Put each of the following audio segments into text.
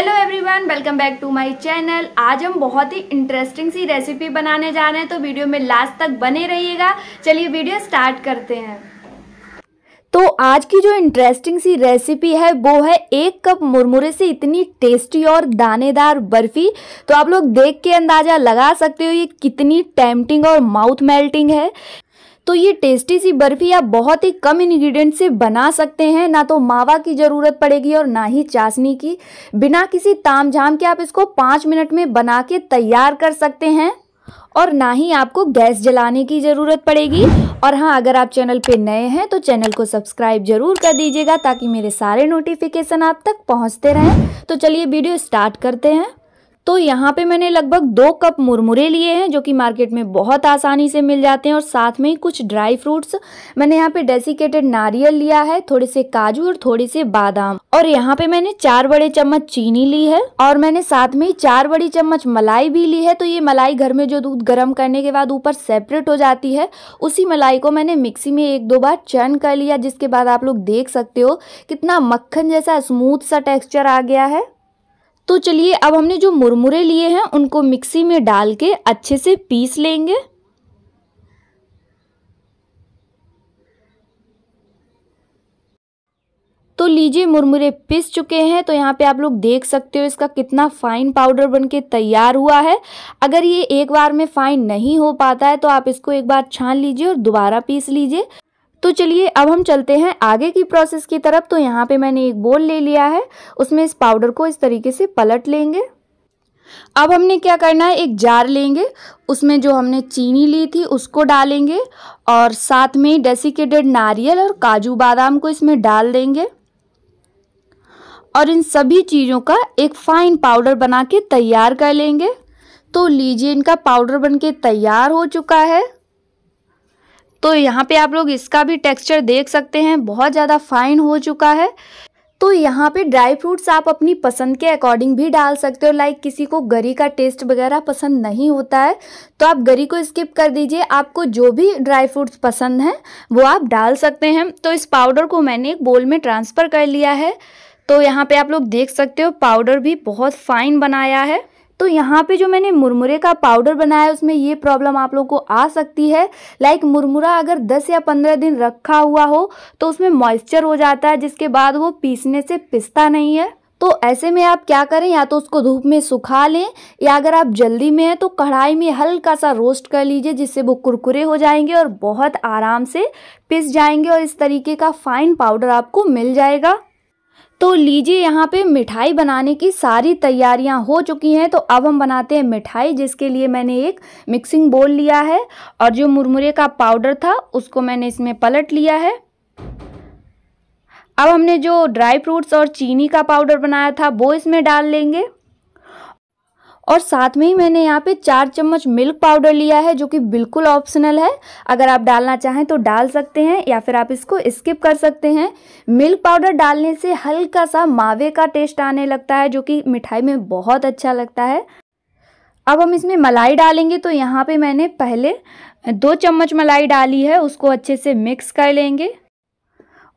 hello everyone welcome back to my channel आज हम बहुत ही इंटरेस्टिंग सी रेसिपी बनाने जा रहे हैं तो वीडियो में लास्ट तक बने रहिएगा चलिए वीडियो स्टार्ट करते हैं तो आज की जो इंटरेस्टिंग सी रेसिपी है वो है एक कप मुरमुरे से इतनी टेस्टी और दानेदार बर्फ़ी तो आप लोग देख के अंदाज़ा लगा सकते हो ये कितनी टेम्पटिंग और माउथ मेल्टिंग है तो ये टेस्टी सी बर्फी आप बहुत ही कम इन्ग्रीडियंट से बना सकते हैं ना तो मावा की ज़रूरत पड़ेगी और ना ही चाशनी की बिना किसी ताम झाम के आप इसको पाँच मिनट में बना के तैयार कर सकते हैं और ना ही आपको गैस जलाने की ज़रूरत पड़ेगी और हाँ अगर आप चैनल पे नए हैं तो चैनल को सब्सक्राइब जरूर कर दीजिएगा ताकि मेरे सारे नोटिफिकेशन आप तक पहुँचते रहें तो चलिए वीडियो स्टार्ट करते हैं तो यहाँ पे मैंने लगभग दो कप मुरमुरे लिए हैं जो कि मार्केट में बहुत आसानी से मिल जाते हैं और साथ में ही कुछ ड्राई फ्रूट्स मैंने यहाँ पे डेसिकेटेड नारियल लिया है थोड़े से काजू और थोड़े से बादाम और यहाँ पे मैंने चार बड़े चम्मच चीनी ली है और मैंने साथ में ही चार बड़ी चम्मच मलाई भी ली है तो ये मलाई घर में जो दूध गर्म करने के बाद ऊपर सेपरेट हो जाती है उसी मलाई को मैंने मिक्सी में एक दो बार चर्न कर लिया जिसके बाद आप लोग देख सकते हो कितना मक्खन जैसा स्मूथ सा टेक्स्चर आ गया है तो चलिए अब हमने जो मुरमुरे लिए हैं उनको मिक्सी में डाल के अच्छे से पीस लेंगे तो लीजिए मुरमुरे पिस चुके हैं तो यहाँ पे आप लोग देख सकते हो इसका कितना फाइन पाउडर बनके तैयार हुआ है अगर ये एक बार में फाइन नहीं हो पाता है तो आप इसको एक बार छान लीजिए और दोबारा पीस लीजिए तो चलिए अब हम चलते हैं आगे की प्रोसेस की तरफ तो यहाँ पे मैंने एक बोल ले लिया है उसमें इस पाउडर को इस तरीके से पलट लेंगे अब हमने क्या करना है एक जार लेंगे उसमें जो हमने चीनी ली थी उसको डालेंगे और साथ में डेसिकेटेड नारियल और काजू बादाम को इसमें डाल देंगे और इन सभी चीज़ों का एक फाइन पाउडर बना के तैयार कर लेंगे तो लीजिए इनका पाउडर बन के तैयार हो चुका है तो यहाँ पे आप लोग इसका भी टेक्सचर देख सकते हैं बहुत ज़्यादा फाइन हो चुका है तो यहाँ पे ड्राई फ्रूट्स आप अपनी पसंद के अकॉर्डिंग भी डाल सकते हो लाइक किसी को गरी का टेस्ट वगैरह पसंद नहीं होता है तो आप गरी को स्किप कर दीजिए आपको जो भी ड्राई फ्रूट्स पसंद हैं वो आप डाल सकते हैं तो इस पाउडर को मैंने एक बोल में ट्रांसफ़र कर लिया है तो यहाँ पे आप लोग देख सकते हो पाउडर भी बहुत फाइन बनाया है तो यहाँ पे जो मैंने मुरमुरे का पाउडर बनाया है उसमें ये प्रॉब्लम आप लोगों को आ सकती है लाइक मुरमुरा अगर 10 या 15 दिन रखा हुआ हो तो उसमें मॉइस्चर हो जाता है जिसके बाद वो पीसने से पिसता नहीं है तो ऐसे में आप क्या करें या तो उसको धूप में सुखा लें या अगर आप जल्दी में हैं तो कढ़ाई में हल्का सा रोस्ट कर लीजिए जिससे वो कुरकुरे हो जाएंगे और बहुत आराम से पिस जाएंगे और इस तरीके का फाइन पाउडर आपको मिल जाएगा तो लीजिए यहाँ पे मिठाई बनाने की सारी तैयारियाँ हो चुकी हैं तो अब हम बनाते हैं मिठाई जिसके लिए मैंने एक मिक्सिंग बोल लिया है और जो मुरमुरे का पाउडर था उसको मैंने इसमें पलट लिया है अब हमने जो ड्राई फ्रूट्स और चीनी का पाउडर बनाया था वो इसमें डाल लेंगे और साथ में ही मैंने यहाँ पे चार चम्मच मिल्क पाउडर लिया है जो कि बिल्कुल ऑप्शनल है अगर आप डालना चाहें तो डाल सकते हैं या फिर आप इसको स्किप कर सकते हैं मिल्क पाउडर डालने से हल्का सा मावे का टेस्ट आने लगता है जो कि मिठाई में बहुत अच्छा लगता है अब हम इसमें मलाई डालेंगे तो यहाँ पर मैंने पहले दो चम्मच मलाई डाली है उसको अच्छे से मिक्स कर लेंगे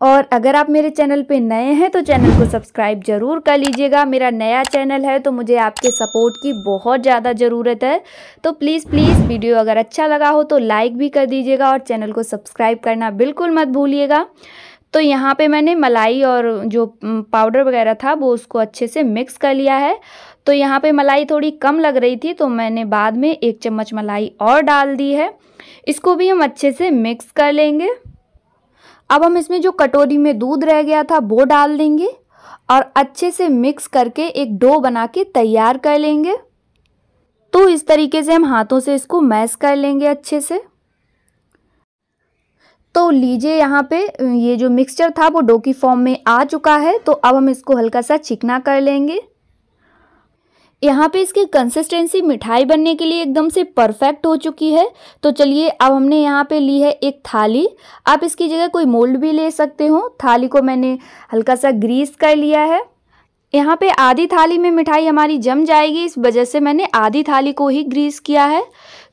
और अगर आप मेरे चैनल पे नए हैं तो चैनल को सब्सक्राइब ज़रूर कर लीजिएगा मेरा नया चैनल है तो मुझे आपके सपोर्ट की बहुत ज़्यादा ज़रूरत है तो प्लीज़ प्लीज़ वीडियो अगर अच्छा लगा हो तो लाइक भी कर दीजिएगा और चैनल को सब्सक्राइब करना बिल्कुल मत भूलिएगा तो यहाँ पे मैंने मलाई और जो पाउडर वगैरह था वो उसको अच्छे से मिक्स कर लिया है तो यहाँ पे मलाई थोड़ी कम लग रही थी तो मैंने बाद में एक चम्मच मलाई और डाल दी है इसको भी हम अच्छे से मिक्स कर लेंगे अब हम इसमें जो कटोरी में दूध रह गया था वो डाल देंगे और अच्छे से मिक्स करके एक डो बना के तैयार कर लेंगे तो इस तरीके से हम हाथों से इसको मैश कर लेंगे अच्छे से तो लीजिए यहाँ पे ये जो मिक्सचर था वो डो की फॉर्म में आ चुका है तो अब हम इसको हल्का सा चिकना कर लेंगे यहाँ पे इसकी कंसिस्टेंसी मिठाई बनने के लिए एकदम से परफेक्ट हो चुकी है तो चलिए अब हमने यहाँ पे ली है एक थाली आप इसकी जगह कोई मोल्ड भी ले सकते हो थाली को मैंने हल्का सा ग्रीस कर लिया है यहाँ पे आधी थाली में मिठाई हमारी जम जाएगी इस वजह से मैंने आधी थाली को ही ग्रीस किया है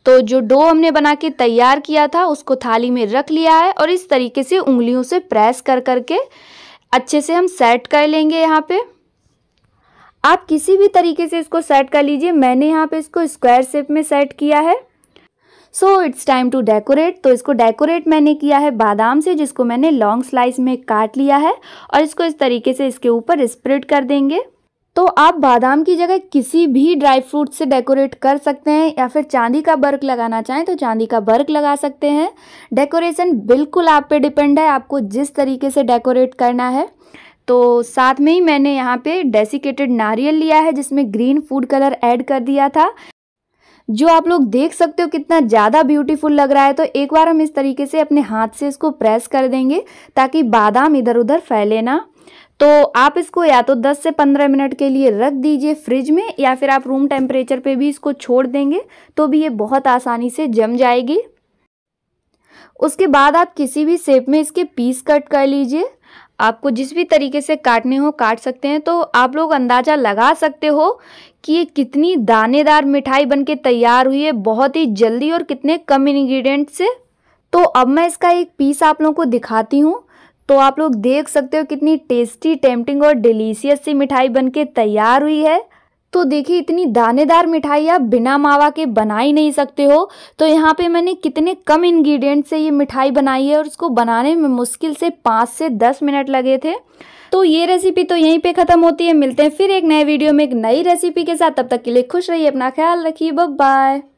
तो जो डो हमने बना के तैयार किया था उसको थाली में रख लिया है और इस तरीके से उंगलियों से प्रेस कर करके अच्छे से हम सेट कर लेंगे यहाँ पर आप किसी भी तरीके से इसको सेट कर लीजिए मैंने यहाँ पे इसको स्क्वायर शेप में सेट किया है so it's time to decorate तो इसको डेकोरेट मैंने किया है बादाम से जिसको मैंने लॉन्ग स्लाइस में काट लिया है और इसको इस तरीके से इसके ऊपर स्प्रेड कर देंगे तो आप बादाम की जगह किसी भी ड्राई फ्रूट से डेकोरेट कर सकते हैं या फिर चांदी का बर्क लगाना चाहें तो चांदी का बर्क लगा सकते हैं डेकोरेशन बिल्कुल आप पे डिपेंड है आपको जिस तरीके से डेकोरेट करना है तो साथ में ही मैंने यहाँ पे डेसिकेटेड नारियल लिया है जिसमें ग्रीन फूड कलर ऐड कर दिया था जो आप लोग देख सकते हो कितना ज़्यादा ब्यूटीफुल लग रहा है तो एक बार हम इस तरीके से अपने हाथ से इसको प्रेस कर देंगे ताकि बादाम इधर उधर फैले ना तो आप इसको या तो 10 से 15 मिनट के लिए रख दीजिए फ्रिज में या फिर आप रूम टेम्परेचर पे भी इसको छोड़ देंगे तो भी ये बहुत आसानी से जम जाएगी उसके बाद आप किसी भी शेप में इसके पीस कट कर लीजिए आपको जिस भी तरीके से काटने हो काट सकते हैं तो आप लोग अंदाज़ा लगा सकते हो कि ये कितनी दानेदार मिठाई बनके तैयार हुई है बहुत ही जल्दी और कितने कम इन्ग्रीडियंट से तो अब मैं इसका एक पीस आप लोगों को दिखाती हूँ तो आप लोग देख सकते हो कितनी टेस्टी टेम्पटिंग और डिलीशियस सी मिठाई बनके तैयार हुई है तो देखिए इतनी दानेदार मिठाई आप बिना मावा के बना ही नहीं सकते हो तो यहाँ पे मैंने कितने कम इंग्रेडिएंट से ये मिठाई बनाई है और उसको बनाने में मुश्किल से पाँच से दस मिनट लगे थे तो ये रेसिपी तो यहीं पे ख़त्म होती है मिलते हैं फिर एक नए वीडियो में एक नई रेसिपी के साथ तब तक के लिए खुश रहिए अपना ख्याल रखिए बब बाय